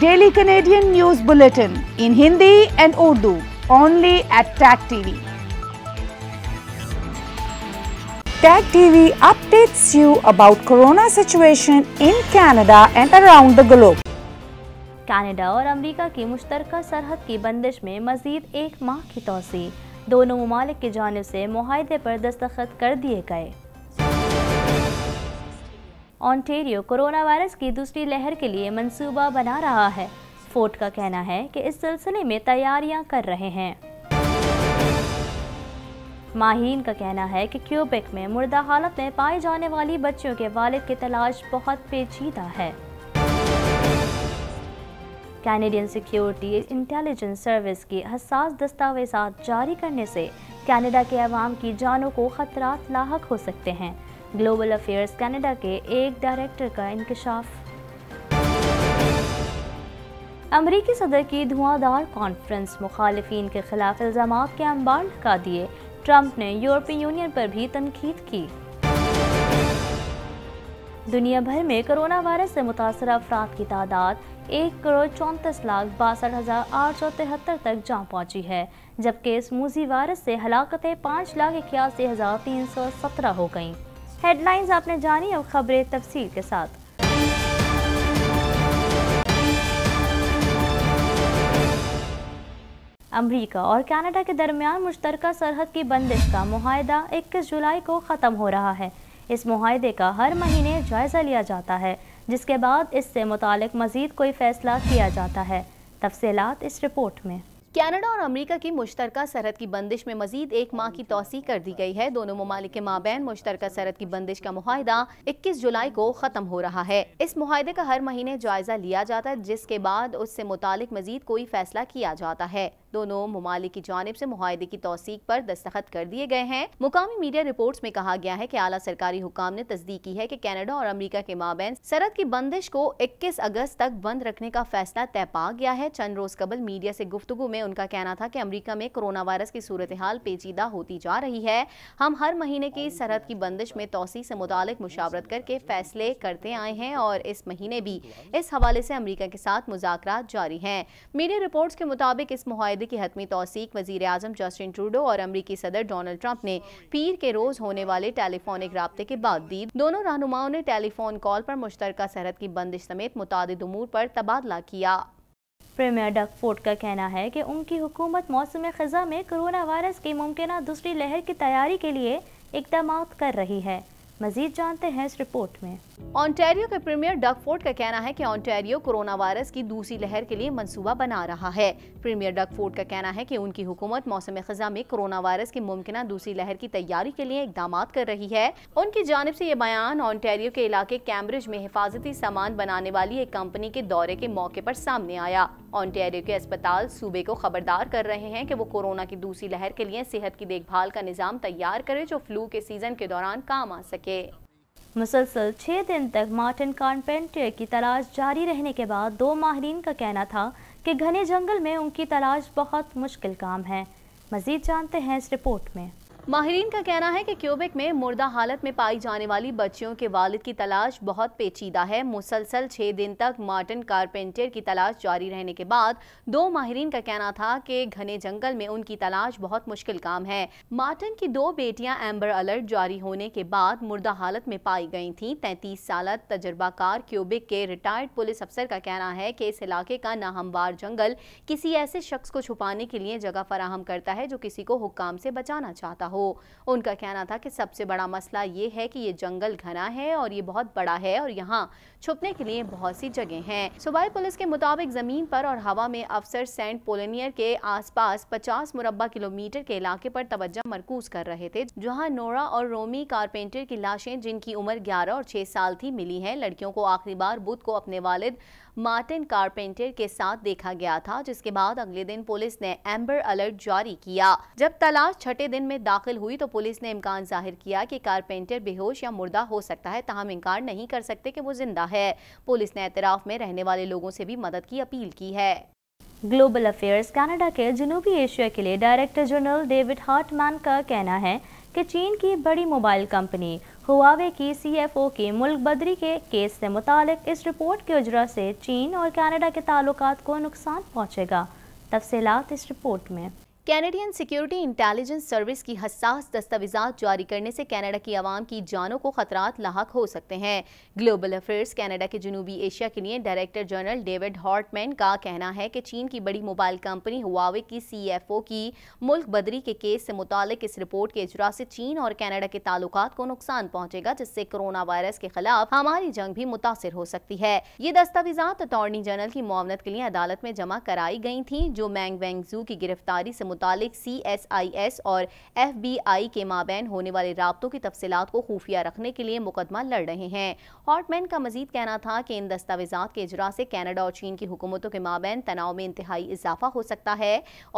daily Canadian news bulletin in Hindi and Urdu only at Tag TV Tag TV updates you about corona situation in Canada and around the globe Canada और America की मुश्तरका सरहद की बंदिश में मजीद एक माह की तोसी दोनों ममालिक की जानब से माहदे पर दस्तखत कर दिए गए ऑनटेरियो कोरोना वायरस की दूसरी लहर के लिए मंसूबा बना रहा है फोर्ट का कहना है कि इस सिलसिले में तैयारियां कर रहे हैं माहीन का कहना है कि क्यूबेक में मुर्दा हालत में पाए जाने वाली बच्चियों के वालिद की तलाश बहुत पेचीदा है कैनेडियन सिक्योरिटी इंटेलिजेंस सर्विस की हसास दस्तावेजा जारी करने से कनाडा के आवाम की जानों को खतरा लाक हो सकते हैं ग्लोबल अफेयर्स कनाडा के एक डायरेक्टर का इंकशाफ अमरीकी सदर की धुआंधार कॉन्फ्रेंस मुखालफी के खिलाफ इल्ज़ाम के अंबार लगा दिए ट्रंप ने यूरोपीय यूनियन पर भी तनकीद की दुनिया भर में कोरोना वायरस से मुतासर अफराद की तादाद एक करोड़ चौंतीस लाख बासठ हज़ार आठ सौ तिहत्तर तक जा पहुंची है जबकि इस मूजी वायरस से हलाकतें पाँच लाख इक्यासी हज़ार तीन सौ सत्रह हो गईं हेडलाइंस आपने जानी और खबरें तफसील के साथ अमरीका और कनाडा के दरमियान मुश्तर सरहद की बंदिश का माहदा इक्कीस जुलाई को ख़त्म हो रहा है इस माहदे का हर महीने जायज़ा लिया जाता है जिसके बाद इससे मुतल मज़ीद कोई फ़ैसला किया जाता है तफसीत इस रिपोर्ट में कनाडा और अमेरिका की मुश्तरक सरहद की बंदिश में मजीद एक माह की तोसी कर दी गई है दोनों ममालिक के माबैन मुश्तरक सरहद की बंदिश का माहिदा इक्कीस जुलाई को खत्म हो रहा है इस माहे का हर महीने जायजा लिया जाता है जिसके बाद उससे मुतालिक मजीद कोई फैसला किया जाता है दोनों ममालिक की जानब से माहदे की तोसीक पर दस्तखत कर दिए गए हैं मुकामी मीडिया रिपोर्ट में कहा गया है की आला सरकारी हुकाम ने तस्दीक की है की कैनेडा और अमरीका के माबेन सरहद की बंदिश को इक्कीस अगस्त तक बंद रखने का फैसला तय पा गया है चंद रोज कबल मीडिया से गुफ्तु में उनका कहना था की अमरीका में कोरोना वायरस की सूरत हाल पेचीदा होती जा रही है हम हर महीने की सरहद की बंदिश में तोसी से मुतल मुशावरत करके फैसले करते आए हैं और इस महीने भी इस हवाले से अमरीका के साथ मुजाकर जारी हैं मीडिया रिपोर्ट्स के मुताबिक इस माहे माहदे की हतमी तोसीक वजीर अजम जस्टिन ट्रूडो और अमरीकी सदर डोनल्ड ट्रंप ने पीर के रोज होने वाले टेलीफोनिक रबते के बाद दी दोनों रहनुमाओं ने टेलीफोन कॉल पर मुश्तर सरहद की बंदिश समेत मुतद अमूर पर तबादला किया प्रीमियर डक फोर्ट का कहना है कि उनकी हुकूमत मौसम खजा में कोरोना वायरस की मुमकिन दूसरी लहर की तैयारी के लिए इकदाम कर रही है मजीद जानते हैं इस रिपोर्ट में ऑन्टेरियो के प्रीमियर डकफोर्ड का कहना है कि ऑन्टेरियो कोरोना वायरस की दूसरी लहर के लिए मंसूबा बना रहा है प्रीमियर डकफोर्ड का कहना है कि उनकी हुकूमत मौसम खजा में कोरोना वायरस की मुमकिन दूसरी लहर की तैयारी के लिए इकदाम कर रही है उनकी जानब ऐसी ये बयान ऑन्टेरियो के इलाके कैम्ब्रिज में हिफाजती सामान बनाने वाली एक कंपनी के दौरे के मौके आरोप सामने आया ऑन्टेरियो के अस्पताल सूबे को खबरदार कर रहे हैं की वो कोरोना की दूसरी लहर के लिए सेहत की देखभाल का निज़ाम तैयार करे जो फ्लू के सीजन के दौरान काम आ सके सके मुसलसल छः दिन तक मार्टिन कारपेंटर की तलाश जारी रहने के बाद दो माहरीन का कहना था कि घने जंगल में उनकी तलाश बहुत मुश्किल काम है मज़ीद जानते हैं इस रिपोर्ट में माहरीन का कहना है कि क्यूबिक में मुर्दा हालत में पाई जाने वाली बच्चियों के वालिद की तलाश बहुत पेचीदा है मुसलसल छः दिन तक मार्टिन कारपेंटर की तलाश जारी रहने के बाद दो माहरीन का कहना था कि घने जंगल में उनकी तलाश बहुत मुश्किल काम है मार्टिन की दो बेटियां एम्बर अलर्ट जारी होने के बाद मुर्दा हालत में पाई गई थी तैंतीस साल तजर्बाकार क्यूबिक के रिटायर्ड पुलिस अफसर का कहना है कि इस इलाके का नाहमवार जंगल किसी ऐसे शख्स को छुपाने के लिए जगह फराहम करता है जो किसी को हुक्म से बचाना चाहता हो हो उनका कहना था कि सबसे बड़ा मसला ये है कि ये जंगल घना है और ये बहुत बड़ा है और यहाँ छुपने के लिए बहुत सी जगह हैं सूबाई पुलिस के मुताबिक ज़मीन पर और हवा में अफसर सेंट पोलनियर के आसपास 50 मुरबा किलोमीटर के इलाके पर तवज्जा मरकूज कर रहे थे जहाँ नोरा और रोमी कारपेंटर की लाशें जिनकी उम्र ग्यारह और छह साल थी मिली हैं लड़कियों को आखिरी बार बुध को अपने वालिद मार्टिन कारपेंटर के साथ देखा गया था जिसके बाद अगले दिन पुलिस ने एम्बर अलर्ट जारी किया जब तलाश छठे दिन में दाखिल दाखिल हुई तो पुलिस ने इम्कान जाहिर किया कि कारपेंटर बेहोश या मुर्दा हो सकता है तहम इंकार नहीं कर सकते कि वो जिंदा है पुलिस ने एतराफ़ में रहने वाले लोगों से भी मदद की अपील की है ग्लोबल अफेयर्स कनाडा के जनूबी एशिया के लिए डायरेक्टर जनरल डेविड हार्टमैन का कहना है कि चीन की बड़ी मोबाइल कंपनी हुआवे की सीएफओ के मुल्क बदरी के केस से मुतालिक इस रिपोर्ट के उजरा से चीन और कनाडा के ताल्लुक को नुकसान पहुंचेगा तफसीत इस रिपोर्ट में कैनेडियन सिक्योरिटी इंटेलिजेंस सर्विस की हसास दस्तावेजात जारी करने से कनाडा की आवाम की जानों को खतरा लाक हो सकते हैं ग्लोबल अफेयर्स कनाडा के जनूबी एशिया के लिए डायरेक्टर जनरल डेविड हॉर्टमैन का कहना है कि चीन की बड़ी मोबाइल कंपनी हुआवे की सीएफओ की मुल्क बदरी के केस से मुतक इस रिपोर्ट के इजरा से चीन और कैनेडा के ताल्लुक को नुकसान पहुँचेगा जिससे कोरोना वायरस के खिलाफ हमारी जंग भी मुतासर हो सकती है ये दस्तावेजात अटॉर्नी जनरल की मुआवनत के लिए अदालत में जमा कराई गई थी जो मैंग वेंगजू की गिरफ्तारी से मुतालिक सी एस आई एस और एफ बी आई के माबेन होने वाले रबतों की तफसीत को खुफिया रखने के लिए मुकदमा लड़ रहे हैं हॉटमैन का मजीद कहना था कि इन दस्तावेजा के इजरा से कैनेडा और चीन की हुकूमतों के माबेन तनाव में इंतहाई इजाफा हो सकता है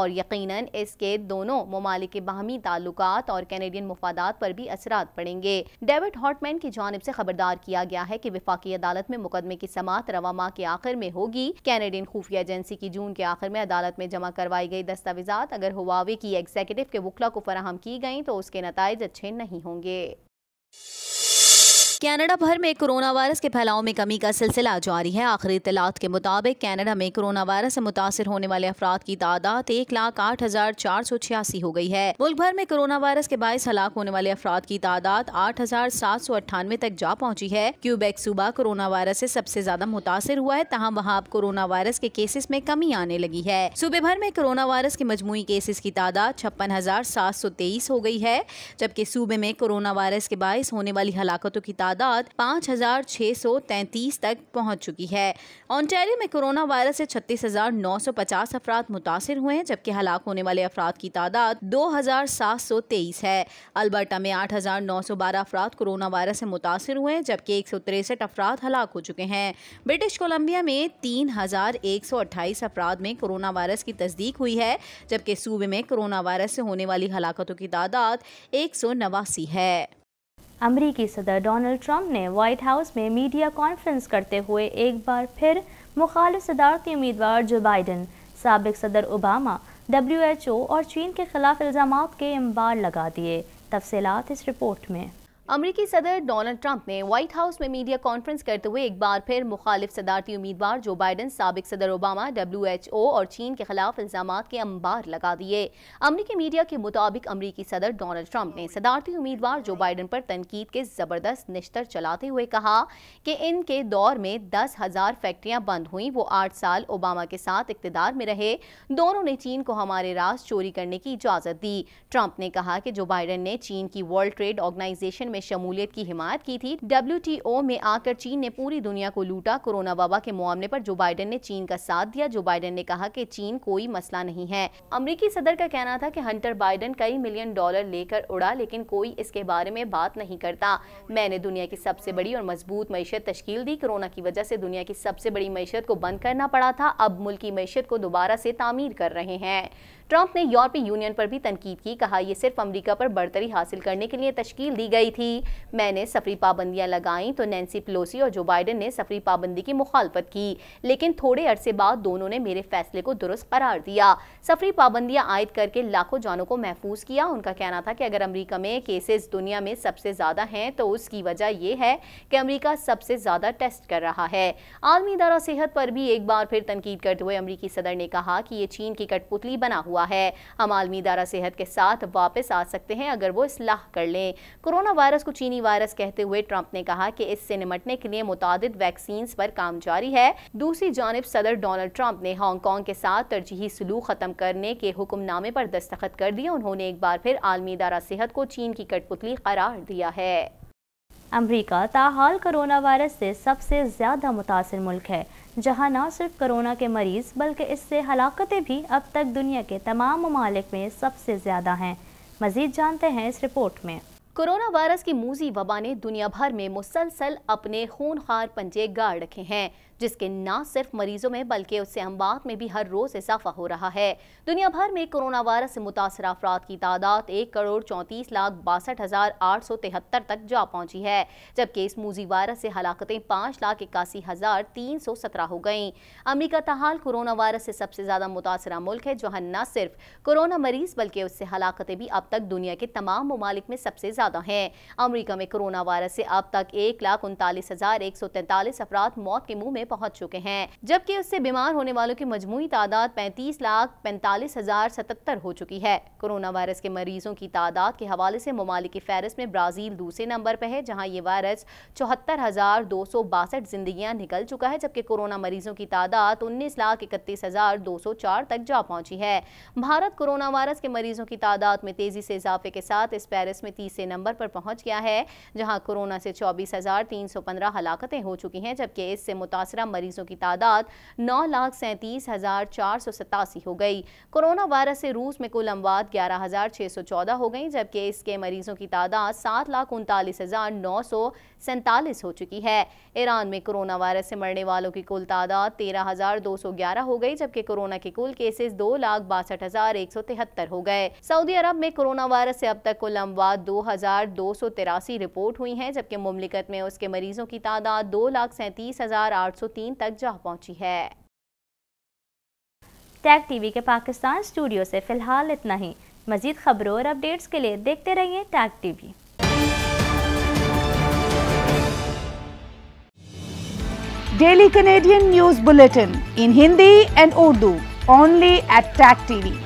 और यकीन इसके दोनों ममालिक बाहमी ताल्लुक और कैनेडियन मफादा पर भी असरा पड़ेंगे डेविड हॉटमैन की जानब ऐसी खबरदार किया गया है की विफाकी अदालत में मुकदमे की समात रवा माह के आखिर में होगी कैनेडियन खुफिया एजेंसी की जून के आखिर में अदालत में जमा करवाई गई दस्तावेजा अगर अगर हुआवे की एग्जीक्यूटिव के वकला को फराहम की गई तो उसके नतज अच्छे नहीं होंगे कनाडा भर में कोरोना वायरस के फैलाव में कमी का सिलसिला जारी है आखिरी इतलात के मुताबिक कनाडा में कोरोना वायरस से मुतासर होने वाले अफराद की तादाद एक लाख आठ हजार चार सौ छियासी हो गई है मुल्क भर में कोरोना वायरस के बायस हलाक होने वाले अफराद की तादाद आठ हजार सात सौ अट्ठानवे तक जा पहुंची है क्यूबेक सूबा कोरोना वायरस से सबसे ज्यादा मुतासर हुआ है तहम वहाँ अब कोरोना वायरस के केसेस में कमी आने लगी है सूबे भर में कोरोना वायरस के मजमू केसेस की तादाद छप्पन हजार सात सौ तेईस हो गई है जबकि सूबे में कोरोना वायरस के बायस होने वाली हलाकतों की तादाद पाँच हजार छह सौ तैतीस तक पहुँच चुकी है ऑनटेरियो में कोरोना वायरस से छत्तीस हजार नौ सौ पचास अफराद मुतासर हुए हैं जबकि हलाक होने वाले अफराद की तादाद दो हजार सात सौ तेईस है अल्बर्टा में आठ हजार नौ सौ बारह अफराद कोरोना वायरस से मुतासर हुए हैं जबकि एक सौ तिरसठ अफराद हलाक हो चुके हैं ब्रिटिश कोलम्बिया में तीन हजार एक सौ अट्ठाईस अफराद में कोरोना वायरस की तस्दीक हुई है जबकि सूबे में कोरोना वायरस से होने वाली हलाकतों की तादाद एक सौ नवासी है अमरीकी सदर डोनाल्ड ट्रंप ने व्हाइट हाउस में मीडिया कॉन्फ्रेंस करते हुए एक बार फिर मुखालिफ सदारती उम्मीदवार जो बाइडन सबक सदर ओबामा डब्ल्यू एच ओ और चीन के खिलाफ इल्ज़ाम के अंबार लगा दिए तफसलत इस रिपोर्ट में अमरीकी सदर डोनाल्ड ट्रंप ने व्हाइट हाउस में मीडिया कॉन्फ्रेंस करते हुए एक बार फिर मुखालिफ सदारती उम्मीदवार जो बाइडन सबक सदर ओबामा डब्ल्यूएचओ और चीन के खिलाफ इल्जाम के अंबार लगा दिए अमरीकी मीडिया के मुताबिक अमरीकी सदर डोनाल्ड ट्रंप ने सदारती उम्मीदवार जो बाइडन पर तनकीद के ज़बरदस्त निश्तर चलाते हुए कहा कि इनके दौर में दस हज़ार फैक्ट्रियाँ बंद हुई वो आठ साल ओबामा के साथ इकतदार में रहे दोनों ने चीन को हमारे रास चोरी करने की इजाज़त दी ट्रंप ने कहा कि जो बाइडन ने चीन की वर्ल्ड ट्रेड ऑर्गेनाइजेशन में शमूलियत की हिमायत की थी डब्ल्यू में आकर चीन ने पूरी दुनिया को लूटा कोरोना वबा के मामले पर जो बाइडेन ने चीन का साथ दिया जो बाइडेन ने कहा कि चीन कोई मसला नहीं है अमरीकी सदर का कहना था कि हंटर बाइडेन कई मिलियन डॉलर लेकर उड़ा लेकिन कोई इसके बारे में बात नहीं करता मैंने दुनिया की सबसे बड़ी और मजबूत मीशत तश्कील दी कोरोना की वजह से दुनिया की सबसे बड़ी मीशत को बंद करना पड़ा था अब मुल्क की मीशत को दोबारा से तामीर कर रहे हैं ट्रंप ने यूरोपीय यूनियन पर भी तनकीद की कहा यह सिर्फ अमरीका पर बढ़तरी हासिल करने के लिए तश्कील दी गई थी ही मैंने सफरी पाबंदियां लगाई तो नैन्सी पलोसी और जो बाइडन ने सफरी पाबंदी की मुखालफत की लेकिन थोड़े अरसे बाद दोनों ने मेरे फैसले को दुरुस्त करार दिया सफरी पाबंदियां आयद करके लाखों जानों को महफूज किया उनका कहना था कि अगर अमरीका में केसेस दुनिया में सबसे ज़्यादा हैं तो उसकी वजह यह है कि अमरीका सबसे ज़्यादा टेस्ट कर रहा है आलमी इदारा सेहत पर भी एक बार फिर तनकीद करते हुए अमरीकी सदर ने कहा कि ये चीन की कठपुतली बना हुआ है हम आलमी इदारा सेहत के साथ वापस आ सकते हैं अगर वो इसलाह कर लें कोरोना वायरस वायरस को चीनी वायरस कहते हुए ट्रंप ने कहा कि इससे निमटने के लिए मुताद वैक्सीन पर काम जारी है दूसरी जानब सदर डोनाल्ड ट्रंप ने हांगकॉन्ग के साथ तरजीही सलूक खत्म करने के हुक्मनामे पर दस्तखत कर दिए उन्होंने एक बार फिर आलमी इदारा सेहत को चीन की कठपुतली करार दिया है अमरीका ताहाल करोना वायरस से सबसे ज़्यादा मुतासर मुल्क है जहाँ न सिर्फ करोना के मरीज़ बल्कि इससे हलाकतें भी अब तक दुनिया के तमाम ममालिक में सबसे ज़्यादा हैं मज़ीद जानते हैं इस रिपोर्ट में कोरोना वायरस की मूजी वबा ने दुनिया भर में मुसलसल अपने खूनखार पंजे गाड़ रखे हैं जिसके न सिर्फ मरीजों में बल्कि उससे अमवात में भी हर रोज़ इजाफा हो रहा है दुनिया भर में कोरोना वायरस से मुतासर अफराद की तादाद एक करोड़ चौंतीस लाख बासठ हज़ार आठ सौ तिहत्तर तक जा पहुंची है जबकि इस मूजी वायरस से हलाकतें पांच लाख इक्यासी हज़ार तीन सौ सत्रह हो गई अमरीका तहाल कोरोना वायरस से सबसे ज़्यादा मुतासर मुल्क है जहाँ न सिर्फ कोरोना मरीज बल्कि उससे हलाकतें भी अब तक दुनिया के तमाम ममालिक में सबसे ज़्यादा हैं अमरीका में कोरोना वायरस से अब तक एक लाख उनतालीस हज़ार एक सौ तैंतालीस अफराद मौत के मुंह में में पहुंच चुके हैं जबकि उससे बीमार होने वालों की मजमू तादाद पैंतीस लाख पैंतालीस हजार सतहत्तर हो चुकी है कोरोना वायरस के मरीजों की तादाद के हवाले से ममालिक की में ब्राजील दूसरे नंबर पर है जहाँ ये वायरस चौहत्तर हजार दो सौ बासठ जिंदगियां निकल चुका है जबकि कोरोना मरीजों की तादाद उन्नीस लाख इकतीस हजार दो सौ चार तक जा पहुंची है भारत कोरोना वायरस के मरीजों की तादाद में तेजी से इजाफे के साथ इस पैरिस में तीसरे नंबर पर पहुंच गया है जहां कोरोना से चौबीस हजार तीन सौ पंद्रह हलाकतें हो चुकी हैं जबकि इससे मुतासर मुतासरा मरीजों की तादाद नौ लाख सैंतीस हजार चार सौ सतासी हो गई कोरोना वायरस से रूस में कुल अमवात ग्यारह हजार छः सौ चौदह हो गई जबकि इसके मरीजों की तादाद सात लाख उनतालीस हजार नौ सौ सैंतालीस हो चुकी है ईरान में कोरोना वायरस से मरने वालों की कुल तादाद तेरह हजार दो सौ ग्यारह हो गई जबकि कोरोना के कुल केसेस दो लाख बासठ हजार एक सौ तिहत्तर हो गए सऊदी अरब में कोरोना वायरस से अब तक कुल अमवात दो हजार दो सौ तिरासी रिपोर्ट हुई है जबकि मुमलिकत में उसके मरीजों की तादाद दो लाख सैंतीस हजार आठ सौ 103 तक जा पहुंची है टैग टीवी के पाकिस्तान स्टूडियो से फिलहाल इतना ही मजीद खबरों और अपडेट्स के लिए देखते रहिए Tag TV daily Canadian news bulletin in Hindi and Urdu only at Tag TV